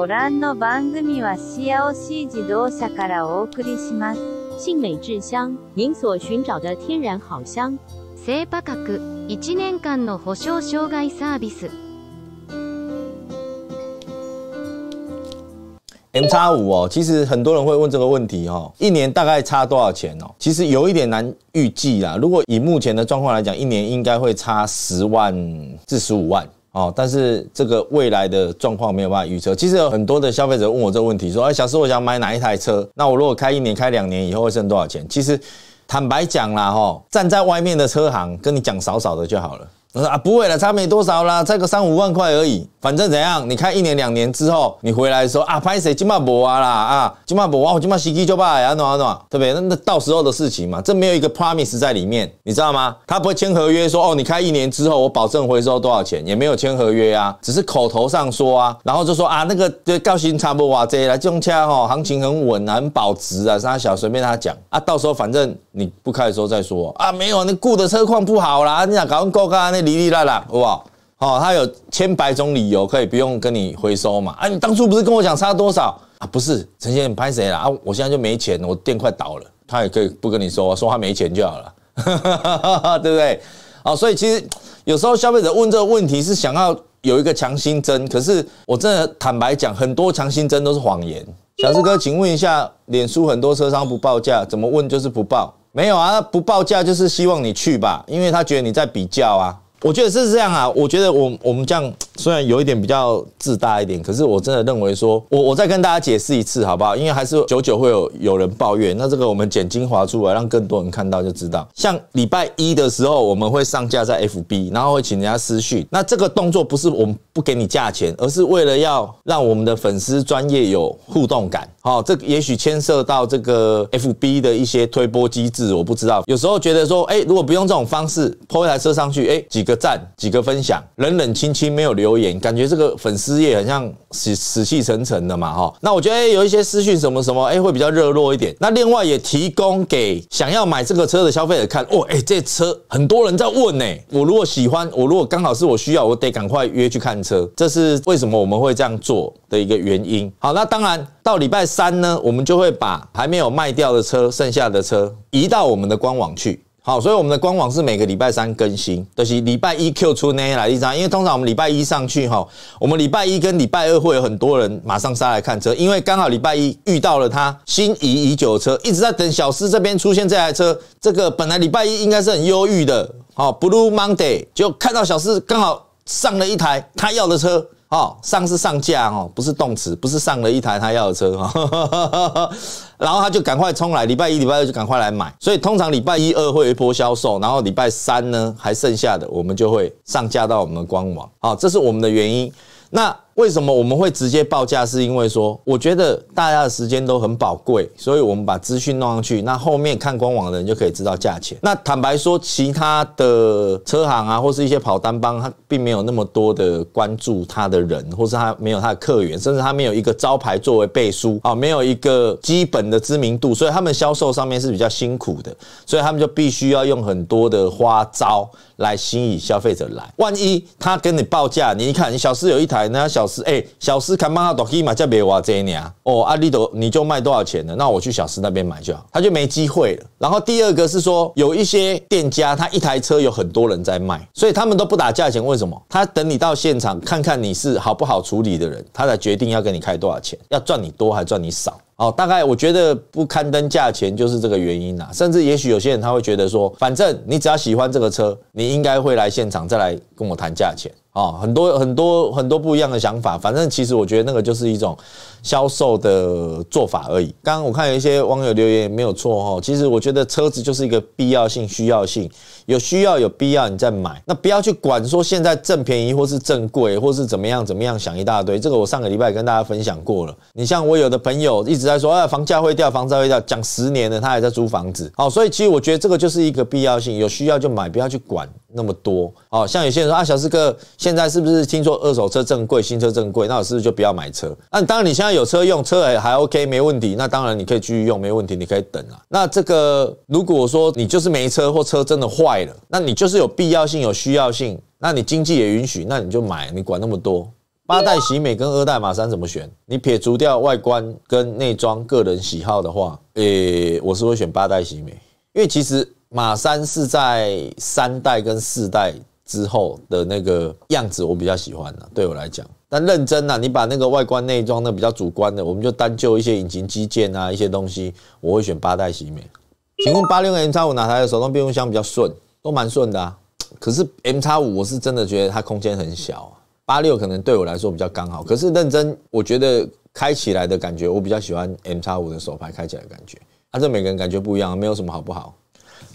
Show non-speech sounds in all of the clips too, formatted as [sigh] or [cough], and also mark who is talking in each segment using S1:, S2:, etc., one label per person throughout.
S1: ご覧の番組はシアオシー自動車からお送りします。信美制香，您所寻找的天然好香。一年間の保証障害サービス。M 叉五哦，其实很多人会问这个问题哦，一年大概差多少钱哦？其实有一点难预计啦。如果以目前的状况来讲，一年应该会差十万至十五万。哦，但是这个未来的状况没有办法预测。其实有很多的消费者问我这个问题，说：“哎，小石，我想买哪一台车？那我如果开一年、开两年以后会剩多少钱？”其实，坦白讲啦，哈，站在外面的车行跟你讲少少的就好了。他说啊，不会了，差没多少啦，差个三五万块而已，反正怎样？你看一年两年之后，你回来说啊，拍谁？金马博啊啦，啊，金马博啊，我金马西基就怕呀，安啊对特对？那那到时候的事情嘛，这没有一个 promise 在里面，你知道吗？他不会签合约说哦，你开一年之后，我保证回收多少钱，也没有签合约啊，只是口头上说啊，然后就说啊，那个对，高薪差不多哇，这来种车哈，行情很稳啊，很保值啊，他小随便他讲啊，到时候反正。你不开的时候再说啊，没有那雇的车况不好啦，你想搞成够干那里里啦啦，好不好？哦，他有千百种理由可以不用跟你回收嘛。啊，你当初不是跟我讲差多少啊？不是，陈先生拍谁了啊？我现在就没钱，我店快倒了，他也可以不跟你说，说他没钱就好了，[laughs] 对不对？啊，所以其实有时候消费者问这个问题是想要有一个强心针，可是我真的坦白讲，很多强心针都是谎言。小志哥，请问一下，脸书很多车商不报价，怎么问就是不报？没有啊，不报价就是希望你去吧，因为他觉得你在比较啊。我觉得是这样啊，我觉得我我们这样虽然有一点比较自大一点，可是我真的认为说，我我再跟大家解释一次好不好？因为还是久久会有有人抱怨，那这个我们剪精华出来，让更多人看到就知道。像礼拜一的时候，我们会上架在 FB，然后会请人家私讯。那这个动作不是我们不给你价钱，而是为了要让我们的粉丝专业有互动感。好，这也许牵涉到这个 F B 的一些推波机制，我不知道。有时候觉得说，哎，如果不用这种方式泼一台车上去，哎，几个赞，几个分享，冷冷清清，没有留言，感觉这个粉丝也很像死死气沉沉的嘛，哈。那我觉得，有一些私讯什么什么，哎，会比较热络一点。那另外也提供给想要买这个车的消费者看，哦，哎，这车很多人在问，哎，我如果喜欢，我如果刚好是我需要，我得赶快约去看车。这是为什么我们会这样做的一个原因。好，那当然。到礼拜三呢，我们就会把还没有卖掉的车，剩下的车移到我们的官网去。好，所以我们的官网是每个礼拜三更新，就是礼拜一 Q 出那来一张，因为通常我们礼拜一上去哈，我们礼拜一跟礼拜二会有很多人马上杀来看车，因为刚好礼拜一遇到了他心仪已久车，一直在等小司这边出现这台车。这个本来礼拜一应该是很忧郁的，好，Blue Monday 就看到小司刚好上了一台他要的车。好，上是上架哦，不是动词，不是上了一台他要的车哈，[laughs] 然后他就赶快冲来，礼拜一、礼拜二就赶快来买，所以通常礼拜一、二会一波销售，然后礼拜三呢还剩下的我们就会上架到我们的官网，好，这是我们的原因，那。为什么我们会直接报价？是因为说，我觉得大家的时间都很宝贵，所以我们把资讯弄上去，那后面看官网的人就可以知道价钱。那坦白说，其他的车行啊，或是一些跑单帮，他并没有那么多的关注他的人，或是他没有他的客源，甚至他没有一个招牌作为背书啊，没有一个基本的知名度，所以他们销售上面是比较辛苦的，所以他们就必须要用很多的花招。来吸引消费者来，万一他跟你报价，你一看你小四有一台，那小四哎，小斯看 Doki 嘛，叫别话这一啊，哦，阿利都你就卖多少钱呢？那我去小四那边买就好，他就没机会了。然后第二个是说，有一些店家他一台车有很多人在卖，所以他们都不打价钱。为什么？他等你到现场看看你是好不好处理的人，他才决定要跟你开多少钱，要赚你多还赚你少。哦，大概我觉得不刊登价钱就是这个原因呐，甚至也许有些人他会觉得说，反正你只要喜欢这个车，你应该会来现场再来跟我谈价钱。啊，很多很多很多不一样的想法，反正其实我觉得那个就是一种销售的做法而已。刚刚我看有一些网友留言没有错哦，其实我觉得车子就是一个必要性、需要性，有需要、有必要你再买，那不要去管说现在正便宜或是正贵或是怎么样怎么样，想一大堆。这个我上个礼拜跟大家分享过了。你像我有的朋友一直在说啊，房价会掉，房子会掉，讲十年了，他还在租房子。好，所以其实我觉得这个就是一个必要性，有需要就买，不要去管那么多。哦，像有些人说啊，小四哥。现在是不是听说二手车正贵，新车正贵？那我是不是就不要买车？那当然，你现在有车用车还还 OK，没问题。那当然你可以继续用，没问题。你可以等啊。那这个如果说你就是没车或车真的坏了，那你就是有必要性、有需要性，那你经济也允许，那你就买。你管那么多？八代喜美跟二代马三怎么选？你撇除掉外观跟内装个人喜好的话，诶，我是会选八代喜美，因为其实马三是在三代跟四代。之后的那个样子我比较喜欢呢，对我来讲。但认真啊，你把那个外观内装那比较主观的，我们就单就一些引擎基件啊一些东西，我会选八代洗面请问八六跟 M 叉五哪台的手动变速箱比较顺？都蛮顺的啊。可是 M 叉五我是真的觉得它空间很小啊。八六可能对我来说比较刚好。可是认真，我觉得开起来的感觉我比较喜欢 M 叉五的手排开起来的感觉。它这每个人感觉不一样，没有什么好不好。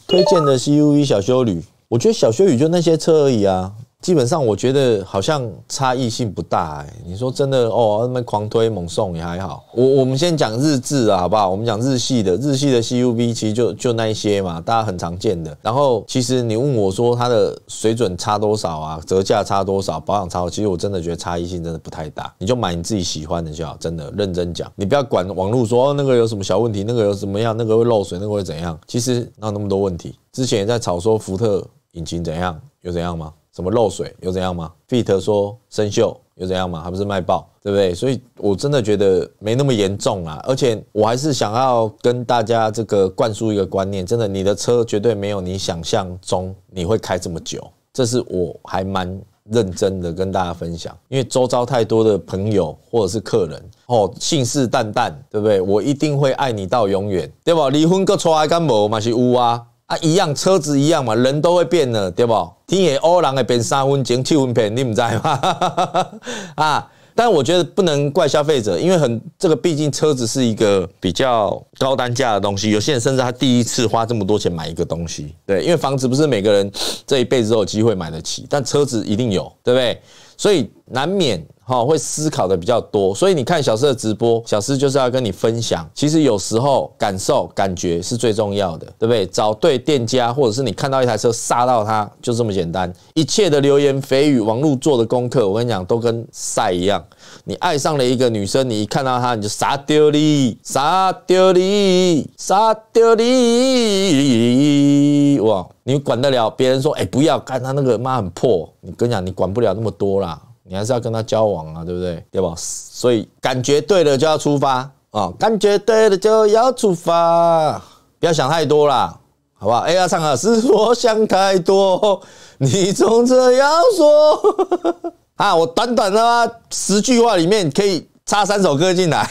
S1: 推荐的 CUV 小修女。我觉得小学语就那些车而已啊。基本上我觉得好像差异性不大哎，你说真的哦，那么狂推猛送也还好。我我们先讲日志啊，好不好？我们讲日系的日系的 CUB 其实就就那一些嘛，大家很常见的。然后其实你问我说它的水准差多少啊，折价差多少，保养差，其实我真的觉得差异性真的不太大。你就买你自己喜欢的就好，真的认真讲，你不要管网络说那个有什么小问题，那个有什么样，那个会漏水，那个会怎样？其实那那么多问题，之前也在吵说福特引擎怎样，有怎样吗？什么漏水又怎样吗？Fit 说生锈又怎样吗？还不是卖爆，对不对？所以我真的觉得没那么严重啊。而且我还是想要跟大家这个灌输一个观念，真的，你的车绝对没有你想象中你会开这么久。这是我还蛮认真的跟大家分享，因为周遭太多的朋友或者是客人哦，信誓旦旦，对不对？我一定会爱你到永远，对吧？离婚各错爱，干无嘛是有啊。啊，一样车子一样嘛，人都会变的，对不？天也欧郎会变，三分钱七分骗，你唔知吗？[laughs] 啊，但我觉得不能怪消费者，因为很这个毕竟车子是一个比较高单价的东西，有些人甚至他第一次花这么多钱买一个东西，对，因为房子不是每个人这一辈子都有机会买得起，但车子一定有，对不对？所以难免。好，会思考的比较多，所以你看小师的直播，小师就是要跟你分享。其实有时候感受、感觉是最重要的，对不对？找对店家，或者是你看到一台车，杀到它，就这么简单。一切的流言蜚语、网络做的功课，我跟你讲，都跟赛一样。你爱上了一个女生，你一看到她，你就杀丢你，杀丢你，杀丢你，哇！你管得了别人说，哎，不要看她那个妈很破。你跟你讲，你管不了那么多啦，你还是要跟他交往啊，对不对？对吧？所以感觉对了就要出发啊，感觉对了就要出发，不要想太多啦，好不好？哎呀，唱啊，是我想太多，你总这样说啊。[laughs] 我短短的十句话里面可以插三首歌进来。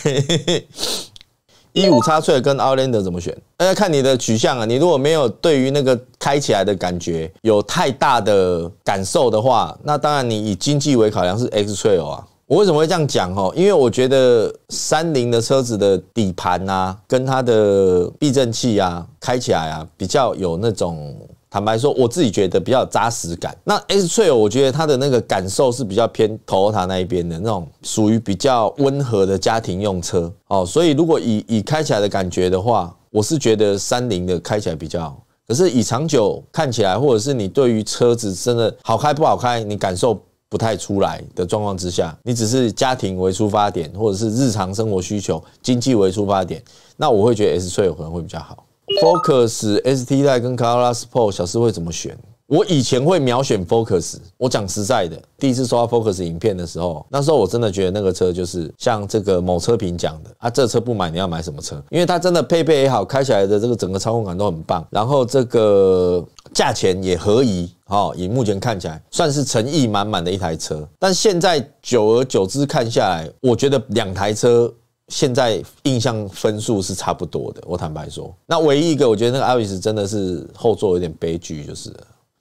S1: 一五叉翠跟 Outlander 怎么选？大家看你的取向啊。你如果没有对于那个开起来的感觉有太大的感受的话，那当然你以经济为考量是 X 翠哦啊。我为什么会这样讲哦？因为我觉得三菱的车子的底盘啊，跟它的避震器啊，开起来啊，比较有那种。坦白说，我自己觉得比较扎实感。那 S Trail 我觉得它的那个感受是比较偏头田那一边的那种，属于比较温和的家庭用车。哦，所以如果以以开起来的感觉的话，我是觉得三菱的开起来比较好。可是以长久看起来，或者是你对于车子真的好开不好开，你感受不太出来的状况之下，你只是家庭为出发点，或者是日常生活需求、经济为出发点，那我会觉得 S Trail 可能会比较好。Focus、STI 跟 Carla Sport，小四会怎么选？我以前会秒选 Focus。我讲实在的，第一次刷 Focus 影片的时候，那时候我真的觉得那个车就是像这个某车评讲的，啊，这车不买你要买什么车？因为它真的配备也好，开起来的这个整个操控感都很棒，然后这个价钱也合宜，哈，以目前看起来算是诚意满满的一台车。但现在久而久之看下来，我觉得两台车。现在印象分数是差不多的，我坦白说，那唯一一个我觉得那个 Iris 真的是后座有点悲剧，就是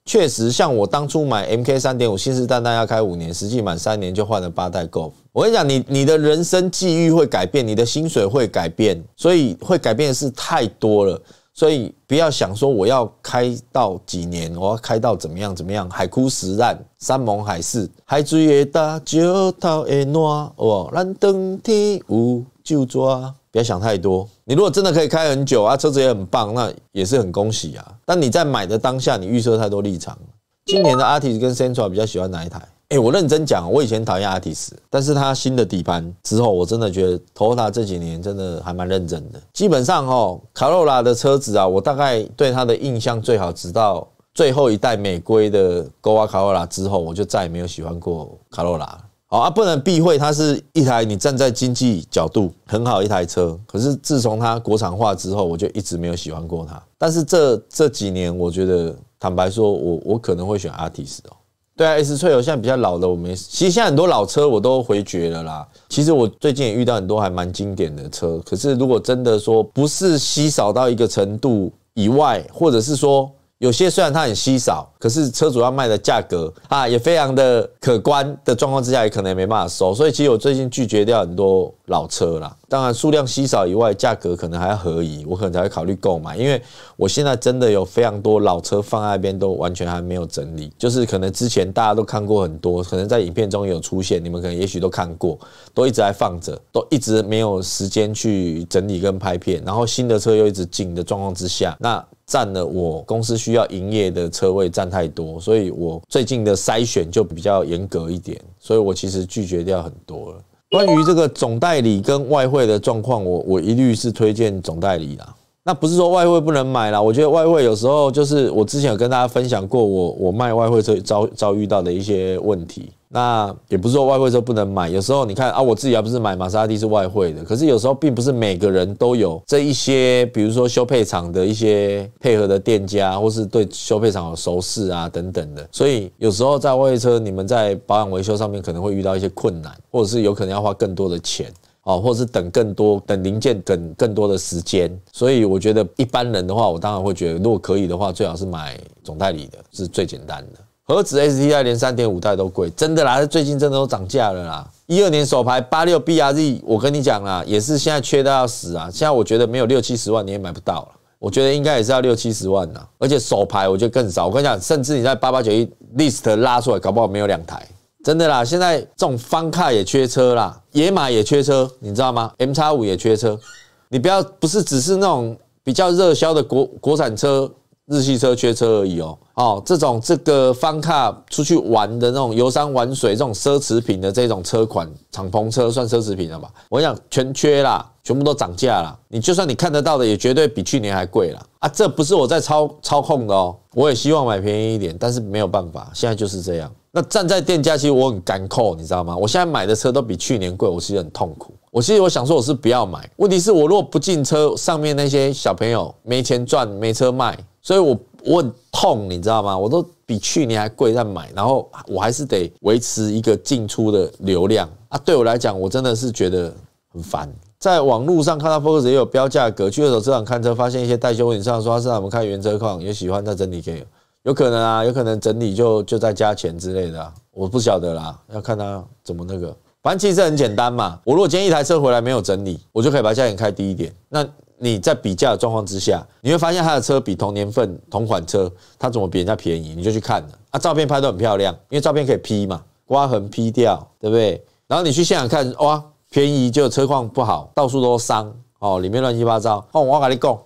S1: 确实像我当初买 MK 三点五，信誓旦旦要开五年，实际满三年就换了八代 Golf。我跟你讲，你你的人生际遇会改变，你的薪水会改变，所以会改变的事太多了，所以不要想说我要开到几年，我要开到怎么样怎么样，海枯石烂，山盟海誓，海水越大就头越暖，哦，蓝登天舞。就抓、啊，不要想太多。你如果真的可以开很久啊，车子也很棒，那也是很恭喜啊。但你在买的当下，你预设太多立场。今年的阿蒂斯跟 c e n t r a 比较喜欢哪一台？哎，我认真讲，我以前讨厌阿蒂斯，但是它新的底盘之后，我真的觉得 Toyota 这几年真的还蛮认真的。基本上哦，卡罗拉的车子啊，我大概对它的印象最好，直到最后一代美规的 g 勾 a 卡罗拉之后，我就再也没有喜欢过卡罗拉。啊，不能避讳，它是一台你站在经济角度很好一台车。可是自从它国产化之后，我就一直没有喜欢过它。但是这这几年，我觉得坦白说，我我可能会选阿提斯哦。对啊，S 翠友现在比较老的，我没。其实现在很多老车我都回绝了啦。其实我最近也遇到很多还蛮经典的车。可是如果真的说不是稀少到一个程度以外，或者是说。有些虽然它很稀少，可是车主要卖的价格啊，也非常的可观的状况之下，也可能也没办法收，所以其实我最近拒绝掉很多。老车啦，当然数量稀少以外，价格可能还要合宜，我可能才会考虑购买。因为我现在真的有非常多老车放在那边，都完全还没有整理。就是可能之前大家都看过很多，可能在影片中有出现，你们可能也许都看过，都一直在放着，都一直没有时间去整理跟拍片。然后新的车又一直进的状况之下，那占了我公司需要营业的车位占太多，所以我最近的筛选就比较严格一点，所以我其实拒绝掉很多了。关于这个总代理跟外汇的状况，我我一律是推荐总代理啦。那不是说外汇不能买啦，我觉得外汇有时候就是我之前有跟大家分享过，我我卖外汇车遭遭遇到的一些问题。那也不是说外汇车不能买，有时候你看啊，我自己还不是买玛莎拉蒂是外汇的。可是有时候并不是每个人都有这一些，比如说修配厂的一些配合的店家，或是对修配厂有熟识啊等等的。所以有时候在外汇车，你们在保养维修上面可能会遇到一些困难，或者是有可能要花更多的钱。哦，或是等更多，等零件，等更多的时间。所以我觉得一般人的话，我当然会觉得，如果可以的话，最好是买总代理的，是最简单的。何止 S T I，连三点五代都贵，真的啦！最近真的都涨价了啦。一二年首排八六 B R Z，我跟你讲啦，也是现在缺到要死啊。现在我觉得没有六七十万你也买不到了，我觉得应该也是要六七十万的，而且首排我觉得更少。我跟你讲，甚至你在八八九一 list 拉出来，搞不好没有两台。真的啦，现在这种方卡也缺车啦，野马也缺车，你知道吗？M 叉五也缺车，你不要不是只是那种比较热销的国国产车、日系车缺车而已哦。哦，这种这个方卡出去玩的那种游山玩水这种奢侈品的这种车款敞篷车算奢侈品了吧？我想全缺啦。全部都涨价了，你就算你看得到的，也绝对比去年还贵了啊！这不是我在操操控的哦，我也希望买便宜一点，但是没有办法，现在就是这样。那站在店家，其实我很干扣，你知道吗？我现在买的车都比去年贵，我其实很痛苦。我其实我想说我是不要买，问题是我如果不进车，上面那些小朋友没钱赚，没车卖，所以我我很痛，你知道吗？我都比去年还贵在买，然后我还是得维持一个进出的流量啊！对我来讲，我真的是觉得很烦。在网络上看到 Focus 也有标价格，去二手车场看车，发现一些代修店上说他是我们看原车况，也喜欢再整理给，有可能啊，有可能整理就就在加钱之类的，我不晓得啦，要看他怎么那个，反正其实很简单嘛，我如果今天一台车回来没有整理，我就可以把价钱开低一点，那你在比价的状况之下，你会发现他的车比同年份同款车他怎么比人家便宜，你就去看了，啊，照片拍得很漂亮，因为照片可以 P 嘛，刮痕 P 掉，对不对？然后你去现场看，哇！便宜就车况不好，到处都伤哦，里面乱七八糟。哦，我跟你讲，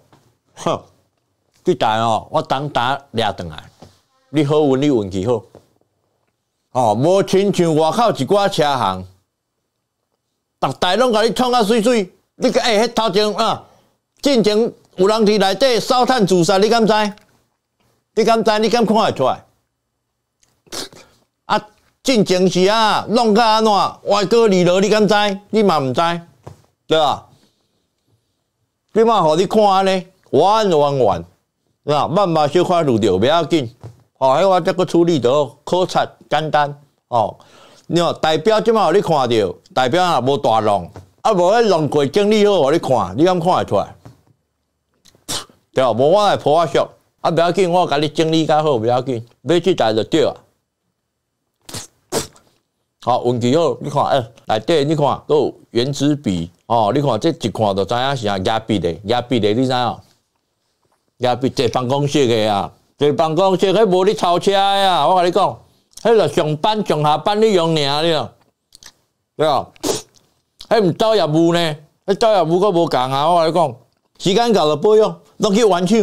S1: 哼，去打哦，我当打两顿来，你好运，你运气好。哦，无亲像外口一挂车行，逐台拢甲你创啊水水，你讲哎，迄头前啊，进前有人伫内底烧炭自杀，你敢知？你敢知？你敢看会出来？啊！进前时啊，弄个安怎？外国二佬你敢知？你嘛毋知，对吧？你嘛互你看咧，玩玩玩，那慢慢小看路着，不要紧。哦，迄我则过处理着，考察简单。哦，你代表即马互你看着，代表啊无大浪，啊无迄浪过整理好，互你看，你敢看会出来？对啊，无我来破阿叔，啊不要紧，我甲你整理较好，不要紧，每次带就对啊。好，运气好，你看，哎，来对，你看，都圆珠笔哦，你看这看就知影是啊，压笔的，压笔的，你知影？压笔坐办公室的啊，坐办公室，迄无你抄车啊，我甲你讲，迄个上班上下班你用尔，你讲对啊？迄毋走业务呢？迄走业务佫无共啊！我甲你讲，时间到就保养，拢去玩厂，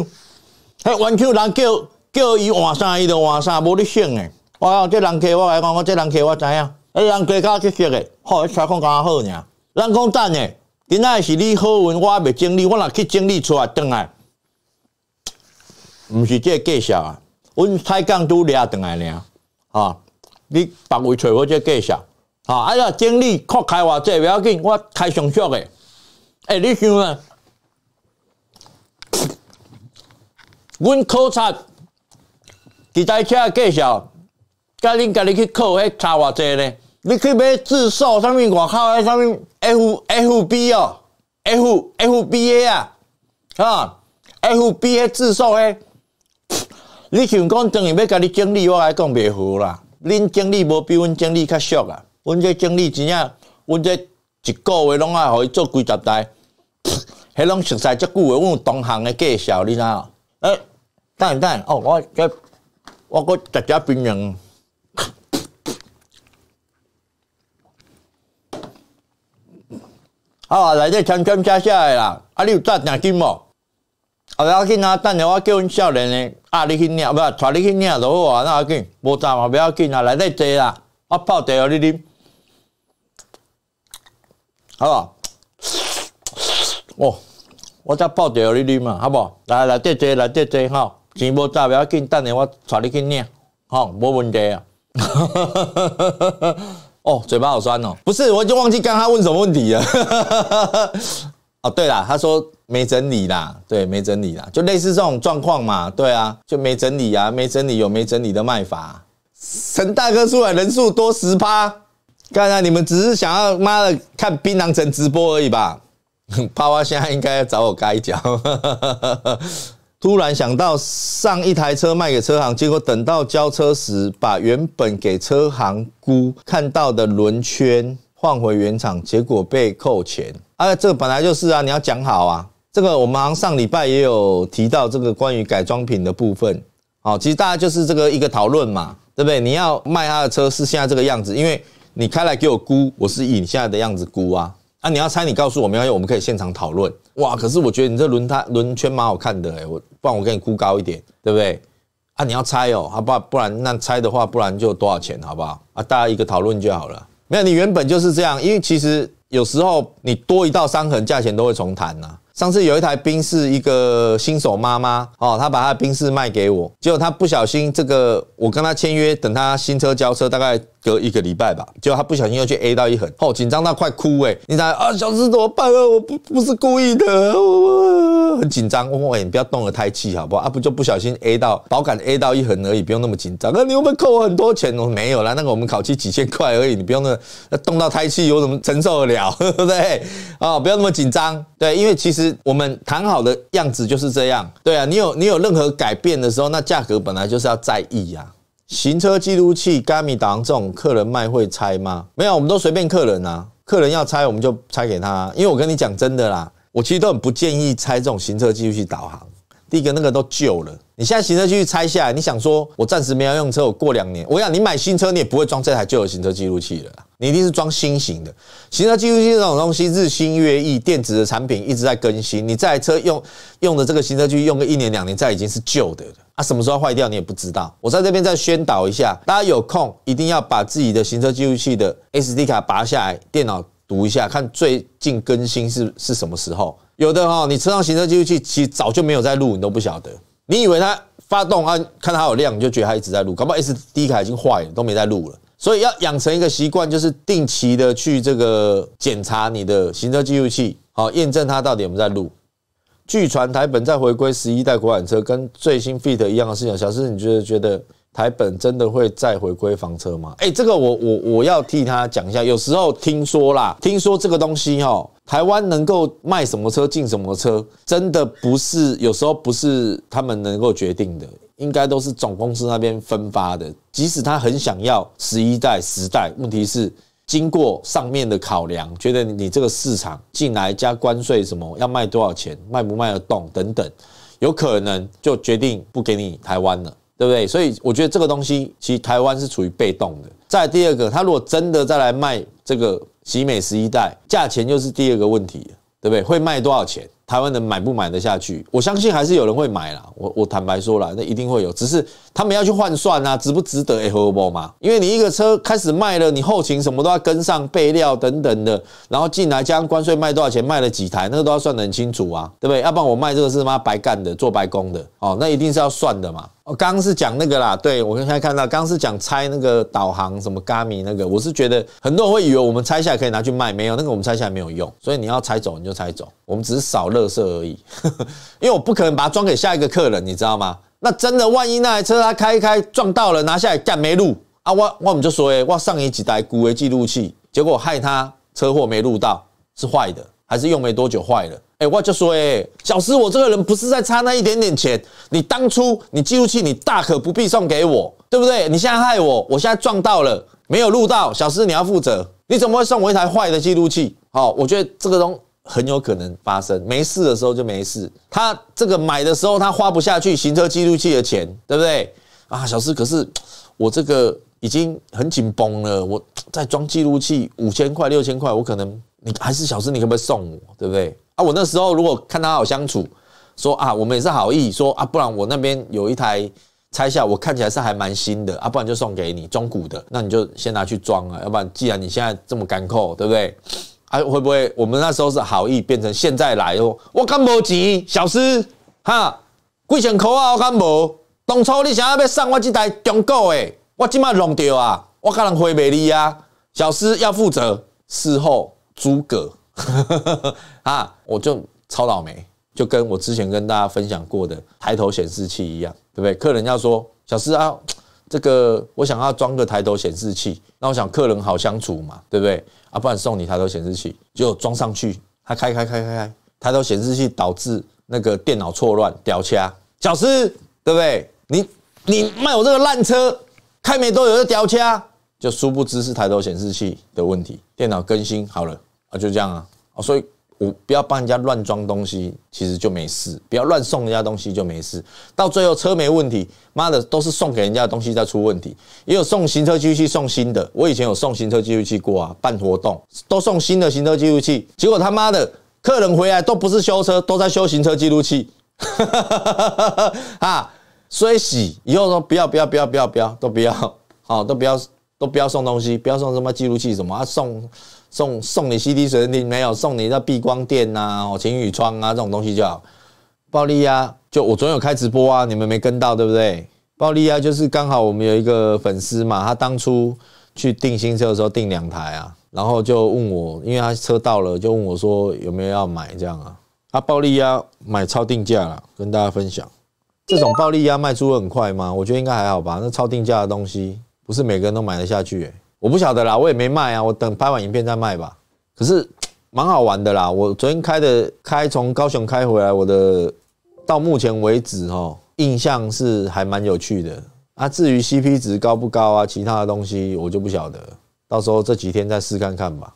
S1: 迄玩厂人叫叫伊换衫，伊就换衫，无你姓的。我讲这人客，我来讲，我这人客我知影。哎，人计较计息个，好，伊操控刚好尔。咱讲等诶，今仔是你好运，我还未整理，我若去整理出来，转来，毋是即个介绍啊。阮开港拄掠转来尔，吼，你别位揣我即个介绍，吼、啊，哎呀，整理靠开偌济不要紧，我开上少诶、诶，你想啊，阮考察，其他车个介绍，甲恁家己去考，迄差偌济呢？你去买自售，啥物口诶，啥物 F F B 哦，F F B A 啊，哈，F B A 自售诶。你想讲等于要甲你经理，我来讲袂好啦。恁经理无比阮经理较俗啊，阮这经理真正，阮这一个月拢爱互伊做几十台，迄拢熟悉即句话。阮有同行诶介绍，你知影？诶，等等哦，我这我过直接变人。好啊，来这强强加下个啦！啊，你有带点金无？啊，不要紧啊，等下我叫阮少年的啊，你去领，不，要带你去领就好啊，那要紧，无炸嘛，不要紧啊，来这坐啦，我泡茶给你啉，好，不好？哦，我再泡茶给你啉嘛，好不？好？来来这坐，来这坐吼，钱无炸不要紧，等下我带你去领，好，无问题啊。哈哈哈哈哈！哦，嘴巴好酸哦，不是，我就忘记刚刚问什么问题了。[laughs] 哦，对了，他说没整理啦，对，没整理啦，就类似这种状况嘛，对啊，就没整理啊，没整理有没整理的卖法。陈大哥出来，人数多十趴，看啊，你们只是想要妈的看槟榔城直播而已吧？帕 [laughs] 娃现在应该要找我盖一脚。突然想到上一台车卖给车行，结果等到交车时，把原本给车行估看到的轮圈换回原厂，结果被扣钱。啊，这个本来就是啊，你要讲好啊。这个我们像上礼拜也有提到这个关于改装品的部分。好，其实大家就是这个一个讨论嘛，对不对？你要卖他的车是现在这个样子，因为你开来给我估，我是以你现在的样子估啊。啊，你要拆，你告诉我们，关系，我们可以现场讨论。哇！可是我觉得你这轮胎轮圈蛮好看的哎，我不然我给你估高一点，对不对？啊，你要猜哦，好不好？不然那猜的话，不然就多少钱，好不好？啊，大家一个讨论就好了。没有，你原本就是这样，因为其实有时候你多一道伤痕，价钱都会重谈呐。上次有一台冰士，一个新手妈妈哦，她把她的兵士卖给我，结果她不小心这个，我跟她签约，等她新车交车，大概隔一个礼拜吧，结果她不小心又去 A 到一横，哦，紧张到快哭哎，你想，啊，小志怎么办啊？我不不是故意的，我很紧张。我讲你不要动了胎气，好不好？啊不就不小心 A 到保感 A 到一横而已，不用那么紧张。那你会扣我很多钱哦？没有啦，那个我们考漆几千块而已，你不用那动到胎气，有什么承受得了，[laughs] 对不对？啊，不要那么紧张。对，因为其实。我们谈好的样子就是这样，对啊，你有你有任何改变的时候，那价格本来就是要在意呀。行车记录器、g a m 导航这种，客人卖会拆吗？没有，我们都随便客人啊。客人要拆我们就拆给他，因为我跟你讲真的啦，我其实都很不建议拆这种行车记录器导航。一个那个都旧了，你现在行车记录器拆下来，你想说我暂时没有用车，我过两年，我想你买新车你也不会装这台旧的行车记录器了，你一定是装新型的行车记录器这种东西日新月异，电子的产品一直在更新，你台车用用的这个行车记录用个一年两年，这已经是旧的了啊，什么时候坏掉你也不知道。我在这边再宣导一下，大家有空一定要把自己的行车记录器的 SD 卡拔下来，电脑读一下，看最近更新是是什么时候。有的哈，你车上行车记录器其实早就没有在录，你都不晓得。你以为它发动啊，看它有亮，你就觉得它一直在录，搞不好 S D 卡已经坏，了，都没在录了。所以要养成一个习惯，就是定期的去这个检查你的行车记录器，好验证它到底有没有在录。据传台本在回归十一代国产车，跟最新 Fit 一样的事情，小诗你觉得觉得？台本真的会再回归房车吗？哎，这个我我我要替他讲一下。有时候听说啦，听说这个东西哈，台湾能够卖什么车进什么车，真的不是有时候不是他们能够决定的，应该都是总公司那边分发的。即使他很想要十一代、十代，问题是经过上面的考量，觉得你这个市场进来加关税什么，要卖多少钱，卖不卖得动等等，有可能就决定不给你台湾了。对不对？所以我觉得这个东西，其实台湾是处于被动的。再第二个，他如果真的再来卖这个集美十一代，价钱又是第二个问题，对不对？会卖多少钱？台湾人买不买得下去？我相信还是有人会买啦。我我坦白说了，那一定会有，只是。他们要去换算啊，值不值得？哎，好不嘛？因为你一个车开始卖了，你后勤什么都要跟上，备料等等的，然后进来加上关税卖多少钱，卖了几台，那个都要算得很清楚啊，对不对？要不然我卖这个是妈白干的，做白工的哦，那一定是要算的嘛。我刚刚是讲那个啦，对我刚才看到，刚刚是讲拆那个导航什么咖米那个，我是觉得很多人会以为我们拆下来可以拿去卖，没有那个我们拆下来没有用，所以你要拆走你就拆走，我们只是扫乐色而已，[laughs] 因为我不可能把它装给下一个客人，你知道吗？[laughs] 那真的，万一那台车他开一开撞到了，拿下来干没路啊？我我们就说，哎，我上一几台古维记录器，结果害他车祸没录到，是坏的还是用没多久坏了？哎，我就说，哎，小施我这个人不是在差那一点点钱，你当初你记录器你大可不必送给我，对不对？你现在害我，我现在撞到了没有录到，小施你要负责，你怎么会送我一台坏的记录器？好，我觉得这个东。很有可能发生，没事的时候就没事。他这个买的时候他花不下去行车记录器的钱，对不对？啊，小四，可是我这个已经很紧绷了，我在装记录器五千块六千块，我可能你还是小四，你可不可以送我？对不对？啊，我那时候如果看他好相处，说啊，我们也是好意，说啊，不然我那边有一台拆下，我看起来是还蛮新的啊，不然就送给你装古的，那你就先拿去装啊，要不然既然你现在这么干扣，对不对？还会不会？我们那时候是好意，变成现在来哦。我敢无钱，小师哈，贵箍啊，我敢无？当初你想要上我这台中国诶，我今晚弄掉啊，我可能回袂你啊。小师要负责事后诸葛啊，[laughs] 我就超倒霉，就跟我之前跟大家分享过的抬头显示器一样，对不对？客人要说小师啊。这个我想要装个抬头显示器，那我想客人好相处嘛，对不对？啊，不然送你抬头显示器就装上去，他开开开开开，抬头显示器导致那个电脑错乱，掉卡，小师对不对？你你卖我这个烂车，开没多久就掉卡，就殊不知是抬头显示器的问题，电脑更新好了啊，就这样啊，所以。我不要帮人家乱装东西，其实就没事；不要乱送人家东西就没事。到最后车没问题，妈的都是送给人家的东西在出问题。也有送行车记录器送新的，我以前有送行车记录器过啊，办活动都送新的行车记录器，结果他妈的客人回来都不是修车，都在修行车记录器。[laughs] 哈、啊，以喜以后说不要不要不要不要都不要好都不要都不要送东西，不要送什么记录器什么啊送。送送你 C D 水，你没有送你那避光垫呐、晴雨窗啊这种东西就好。暴力鸭就我总有开直播啊，你们没跟到对不对？暴力鸭就是刚好我们有一个粉丝嘛，他当初去订新车的时候订两台啊，然后就问我，因为他车到了就问我说有没有要买这样啊。他暴力鸭买超定价了，跟大家分享。这种暴力鸭卖出很快吗？我觉得应该还好吧。那超定价的东西不是每个人都买得下去我不晓得啦，我也没卖啊，我等拍完影片再卖吧。可是蛮好玩的啦，我昨天开的开从高雄开回来，我的到目前为止哈，印象是还蛮有趣的啊。至于 CP 值高不高啊，其他的东西我就不晓得，到时候这几天再试看看吧。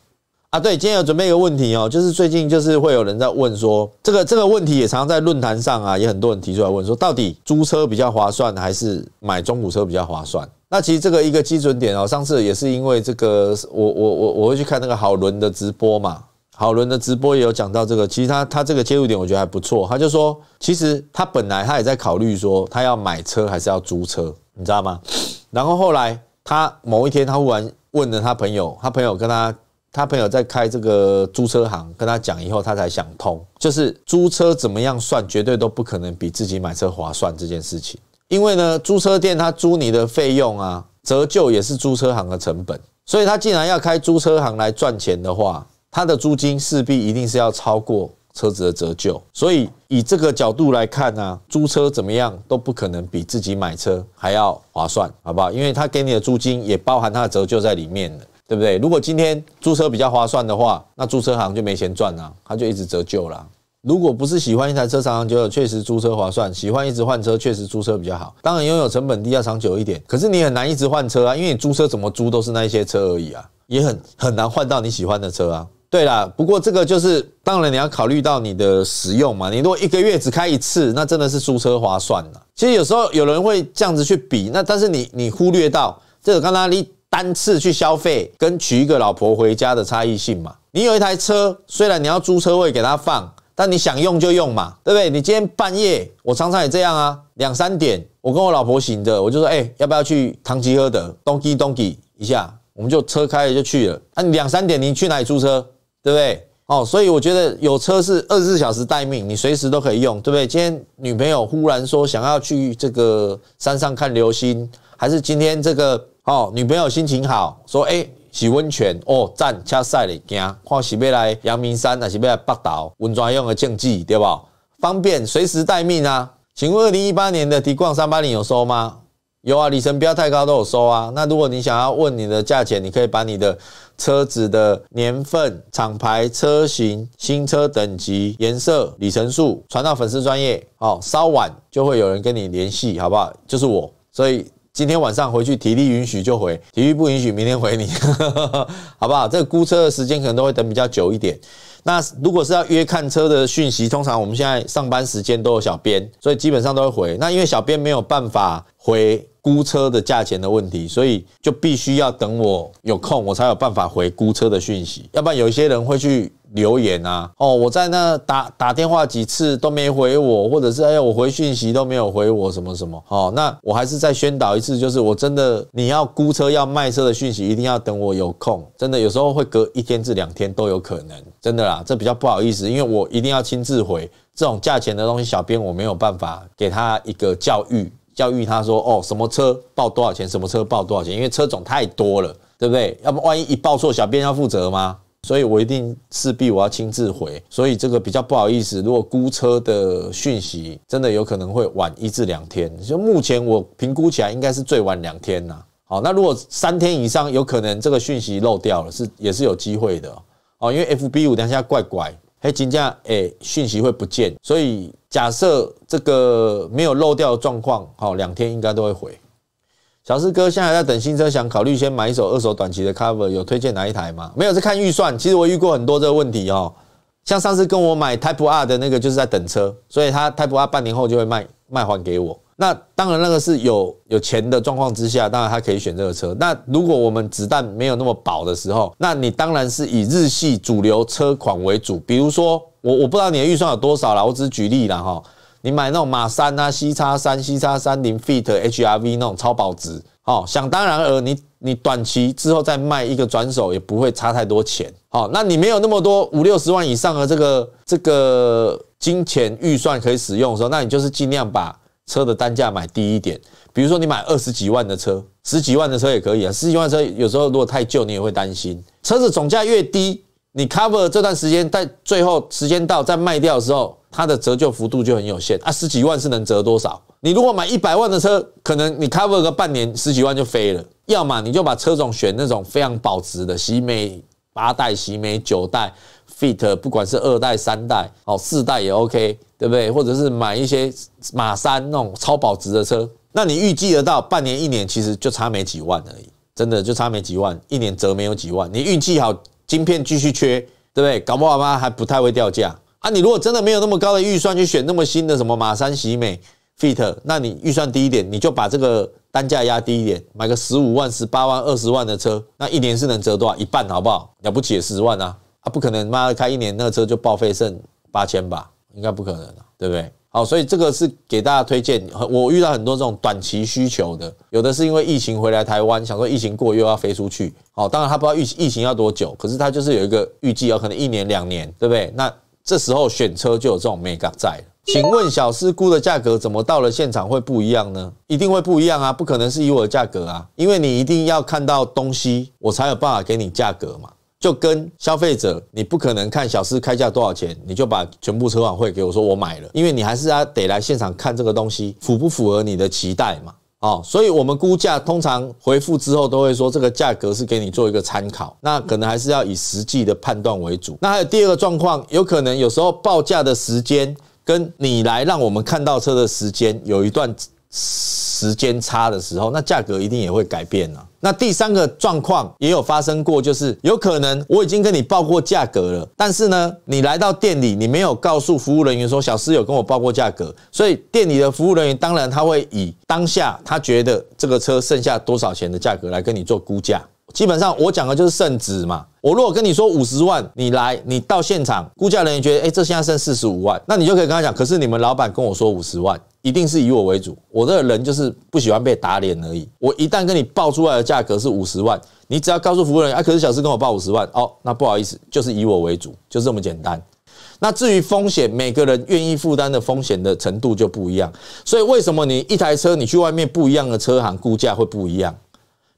S1: 啊，对，今天有准备一个问题哦，就是最近就是会有人在问说，这个这个问题也常在论坛上啊，也很多人提出来问说，到底租车比较划算还是买中古车比较划算？那其实这个一个基准点哦，上次也是因为这个，我我我我会去看那个好伦的直播嘛，好伦的直播也有讲到这个，其实他他这个切入点我觉得还不错，他就说，其实他本来他也在考虑说他要买车还是要租车，你知道吗？然后后来他某一天他忽然问了他朋友，他朋友跟他他朋友在开这个租车行，跟他讲以后他才想通，就是租车怎么样算，绝对都不可能比自己买车划算这件事情。因为呢，租车店他租你的费用啊，折旧也是租车行的成本，所以他既然要开租车行来赚钱的话，他的租金势必一定是要超过车子的折旧，所以以这个角度来看呢，租车怎么样都不可能比自己买车还要划算，好不好？因为他给你的租金也包含他的折旧在里面的。对不对？如果今天租车比较划算的话，那租车行就没钱赚啊，他就一直折旧了。如果不是喜欢一台车长长久久，确实租车划算；喜欢一直换车，确实租车比较好。当然，拥有成本低要长久一点，可是你很难一直换车啊，因为你租车怎么租都是那一些车而已啊，也很很难换到你喜欢的车啊。对啦，不过这个就是当然你要考虑到你的使用嘛。你如果一个月只开一次，那真的是租车划算了。其实有时候有人会这样子去比，那但是你你忽略到这个，刚刚你单次去消费跟娶一个老婆回家的差异性嘛？你有一台车，虽然你要租车位给他放。那你想用就用嘛，对不对？你今天半夜，我常常也这样啊，两三点，我跟我老婆醒的，我就说，哎，要不要去唐吉诃德，dongi dongi 一下，我们就车开了就去了。那你两三点你去哪里租车，对不对？哦，所以我觉得有车是二十四小时待命，你随时都可以用，对不对？今天女朋友忽然说想要去这个山上看流星，还是今天这个哦，女朋友心情好，说，哎。洗温泉哦，站车晒嘞惊，看是要来阳明山，还是要来北岛温泉用的装技，对吧？方便随时待命啊！请问二零一八年的迪冠三八零有收吗？有啊，里程不要太高都有收啊。那如果你想要问你的价钱，你可以把你的车子的年份、厂牌、车型、新车等级、颜色、里程数传到粉丝专业，哦，稍晚就会有人跟你联系，好不好？就是我，所以。今天晚上回去，体力允许就回，体力不允许明天回你，[laughs] 好不好？这个估车的时间可能都会等比较久一点。那如果是要约看车的讯息，通常我们现在上班时间都有小编，所以基本上都会回。那因为小编没有办法回估车的价钱的问题，所以就必须要等我有空，我才有办法回估车的讯息。要不然有一些人会去。留言啊，哦，我在那打打电话几次都没回我，或者是哎呀，我回讯息都没有回我什么什么，哦，那我还是再宣导一次，就是我真的你要估车要卖车的讯息，一定要等我有空，真的有时候会隔一天至两天都有可能，真的啦，这比较不好意思，因为我一定要亲自回这种价钱的东西，小编我没有办法给他一个教育，教育他说哦什么车报多少钱，什么车报多少钱，因为车种太多了，对不对？要不万一一报错，小编要负责吗？所以，我一定势必我要亲自回，所以这个比较不好意思。如果估车的讯息真的有可能会晚一至两天，就目前我评估起来，应该是最晚两天呐。好，那如果三天以上，有可能这个讯息漏掉了，是也是有机会的哦。因为 FB 五等下怪怪，还金价诶讯息会不见，所以假设这个没有漏掉的状况，好两天应该都会回。小四哥现在在等新车，想考虑先买一手二手短期的 Cover，有推荐哪一台吗？没有，是看预算。其实我遇过很多这个问题哦。像上次跟我买 Type R 的那个，就是在等车，所以他 Type R 半年后就会卖卖还给我。那当然那个是有有钱的状况之下，当然他可以选这个车。那如果我们子弹没有那么薄的时候，那你当然是以日系主流车款为主。比如说我我不知道你的预算有多少啦，我只举例了哈。你买那种马三啊、C 叉三、C 叉三零、Fit、HRV 那种超保值，哦，想当然而你你短期之后再卖一个转手也不会差太多钱，哦，那你没有那么多五六十万以上的这个这个金钱预算可以使用的时候，那你就是尽量把车的单价买低一点，比如说你买二十几万的车，十几万的车也可以啊，十几万车有时候如果太旧你也会担心，车子总价越低。你 cover 这段时间，但最后时间到再卖掉的时候，它的折旧幅度就很有限啊，十几万是能折多少？你如果买一百万的车，可能你 cover 个半年，十几万就飞了。要么你就把车种选那种非常保值的，起美八代、起美九代、Fit，不管是二代、三代、哦四代也 OK，对不对？或者是买一些马三那种超保值的车，那你预计得到半年、一年其实就差没几万而已，真的就差没几万，一年折没有几万，你运气好。晶片继续缺，对不对？搞不好嘛还不太会掉价啊！你如果真的没有那么高的预算去选那么新的什么马三喜美 Fit，那你预算低一点，你就把这个单价压低一点，买个十五万、十八万、二十万的车，那一年是能折多少？一半好不好？了不起十万啊？啊不可能，妈的开一年那个车就报废剩八千吧？应该不可能，对不对？好，所以这个是给大家推荐。我遇到很多这种短期需求的，有的是因为疫情回来台湾，想说疫情过又要飞出去。好，当然他不知道疫疫情要多久，可是他就是有一个预计，有可能一年两年，对不对？那这时候选车就有这种美感债了。请问小师姑的价格怎么到了现场会不一样呢？一定会不一样啊，不可能是以我的价格啊，因为你一定要看到东西，我才有办法给你价格嘛。就跟消费者，你不可能看小司开价多少钱，你就把全部车款汇给我说我买了，因为你还是要得来现场看这个东西符不符合你的期待嘛？哦，所以我们估价通常回复之后都会说这个价格是给你做一个参考，那可能还是要以实际的判断为主。那还有第二个状况，有可能有时候报价的时间跟你来让我们看到车的时间有一段时间差的时候，那价格一定也会改变呢。那第三个状况也有发生过，就是有可能我已经跟你报过价格了，但是呢，你来到店里，你没有告诉服务人员说小施有跟我报过价格，所以店里的服务人员当然他会以当下他觉得这个车剩下多少钱的价格来跟你做估价。基本上我讲的就是圣旨嘛。我如果跟你说五十万，你来你到现场估价人员觉得，哎，这现在剩四十五万，那你就可以跟他讲，可是你们老板跟我说五十万。一定是以我为主，我这个人就是不喜欢被打脸而已。我一旦跟你报出来的价格是五十万，你只要告诉服务人员啊，可是小四跟我报五十万，哦，那不好意思，就是以我为主，就这么简单。那至于风险，每个人愿意负担的风险的程度就不一样。所以为什么你一台车你去外面不一样的车行估价会不一样？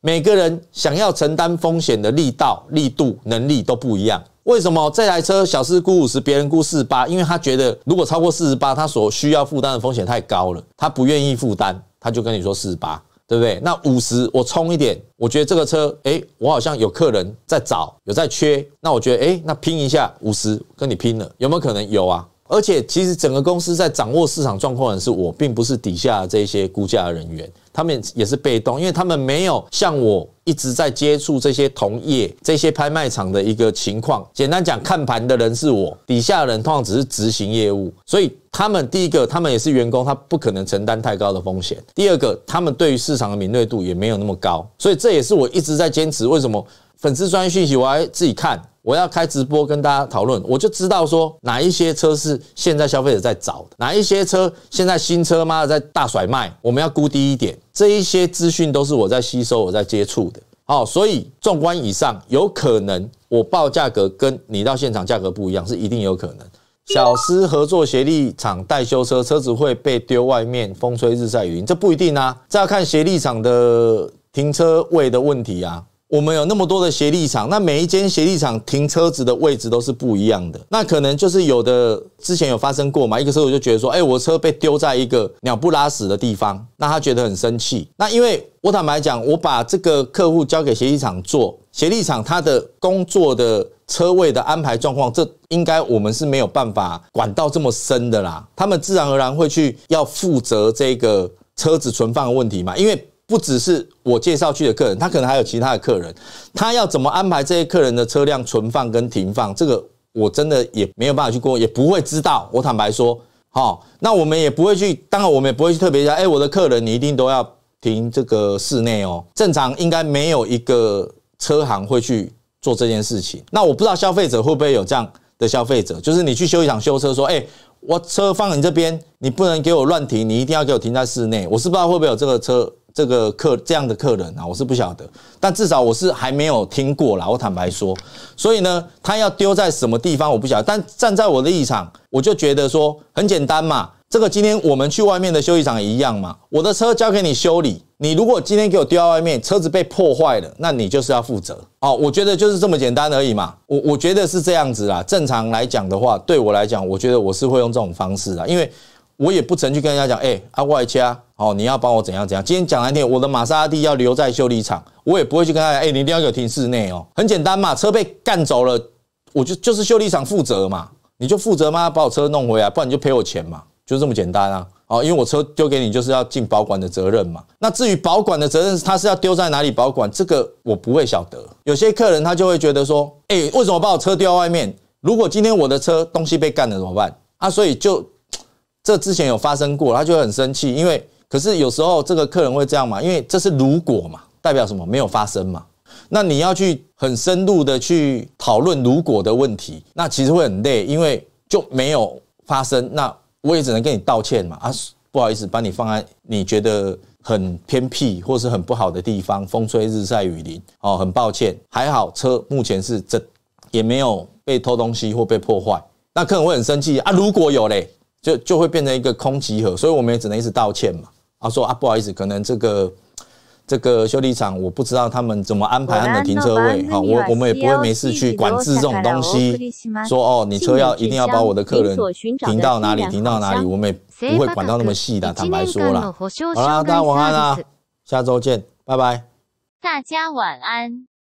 S1: 每个人想要承担风险的力道、力度、能力都不一样。为什么这台车小四估五十，别人估四十八？因为他觉得如果超过四十八，他所需要负担的风险太高了，他不愿意负担，他就跟你说四十八，对不对？那五十我冲一点，我觉得这个车，哎，我好像有客人在找，有在缺，那我觉得，哎，那拼一下五十，跟你拼了，有没有可能？有啊！而且其实整个公司在掌握市场状况的是我，并不是底下这些估价人员。他们也是被动，因为他们没有像我一直在接触这些同业、这些拍卖场的一个情况。简单讲，看盘的人是我，底下人通常只是执行业务。所以他们第一个，他们也是员工，他不可能承担太高的风险；第二个，他们对于市场的敏锐度也没有那么高。所以这也是我一直在坚持。为什么粉丝专业讯息，我还自己看。我要开直播跟大家讨论，我就知道说哪一些车是现在消费者在找的，哪一些车现在新车妈的在大甩卖，我们要估低一点，这一些资讯都是我在吸收、我在接触的。好，所以纵观以上，有可能我报价格跟你到现场价格不一样，是一定有可能。小私合作协力厂代修车，车子会被丢外面风吹日晒雨淋，这不一定啊，这要看协力厂的停车位的问题啊。我们有那么多的协力厂，那每一间协力厂停车子的位置都是不一样的。那可能就是有的之前有发生过嘛，一个车户就觉得说，哎，我车被丢在一个鸟不拉屎的地方，那他觉得很生气。那因为我坦白讲，我把这个客户交给协力厂做，协力厂他的工作的车位的安排状况，这应该我们是没有办法管到这么深的啦。他们自然而然会去要负责这个车子存放问题嘛，因为。不只是我介绍去的客人，他可能还有其他的客人，他要怎么安排这些客人的车辆存放跟停放？这个我真的也没有办法去过，也不会知道。我坦白说，好，那我们也不会去，当然我们也不会去特别讲，哎，我的客人你一定都要停这个室内哦。正常应该没有一个车行会去做这件事情。那我不知道消费者会不会有这样的消费者，就是你去修理厂修车，说，哎，我车放你这边，你不能给我乱停，你一定要给我停在室内。我是不知道会不会有这个车。这个客这样的客人啊，我是不晓得，但至少我是还没有听过啦。我坦白说，所以呢，他要丢在什么地方，我不晓得。但站在我的立场，我就觉得说很简单嘛，这个今天我们去外面的修理厂一样嘛，我的车交给你修理，你如果今天给我丢在外面，车子被破坏了，那你就是要负责哦。我觉得就是这么简单而已嘛，我我觉得是这样子啦。正常来讲的话，对我来讲，我觉得我是会用这种方式啊，因为我也不曾去跟人家讲，哎，阿外家。哦，你要帮我怎样怎样？今天讲来听，我的玛莎拉蒂要留在修理厂，我也不会去跟他讲，你一定要我停室内哦。很简单嘛，车被干走了，我就就是修理厂负责嘛，你就负责嘛，把我车弄回来，不然你就赔我钱嘛，就这么简单啊。哦，因为我车丢给你就是要尽保管的责任嘛。那至于保管的责任，他是要丢在哪里保管，这个我不会晓得。有些客人他就会觉得说，哎，为什么把我车丢外面？如果今天我的车东西被干了怎么办？啊，所以就这之前有发生过，他就很生气，因为。可是有时候这个客人会这样嘛，因为这是如果嘛，代表什么？没有发生嘛。那你要去很深入的去讨论如果的问题，那其实会很累，因为就没有发生。那我也只能跟你道歉嘛啊，不好意思，把你放在你觉得很偏僻或是很不好的地方，风吹日晒雨淋哦，很抱歉。还好车目前是这也没有被偷东西或被破坏。那客人会很生气啊，如果有嘞，就就会变成一个空集合，所以我们也只能一直道歉嘛。啊，说啊，不好意思，可能这个这个修理厂我不知道他们怎么安排他们的停车位，哈，我我们也不会没事去管制这种东西，说哦，你车要一定要把我的客人停到哪里停到哪里，我们不会管到那么细的，坦白说了。好啦，大家晚安啊，下周见，拜拜。大家晚安。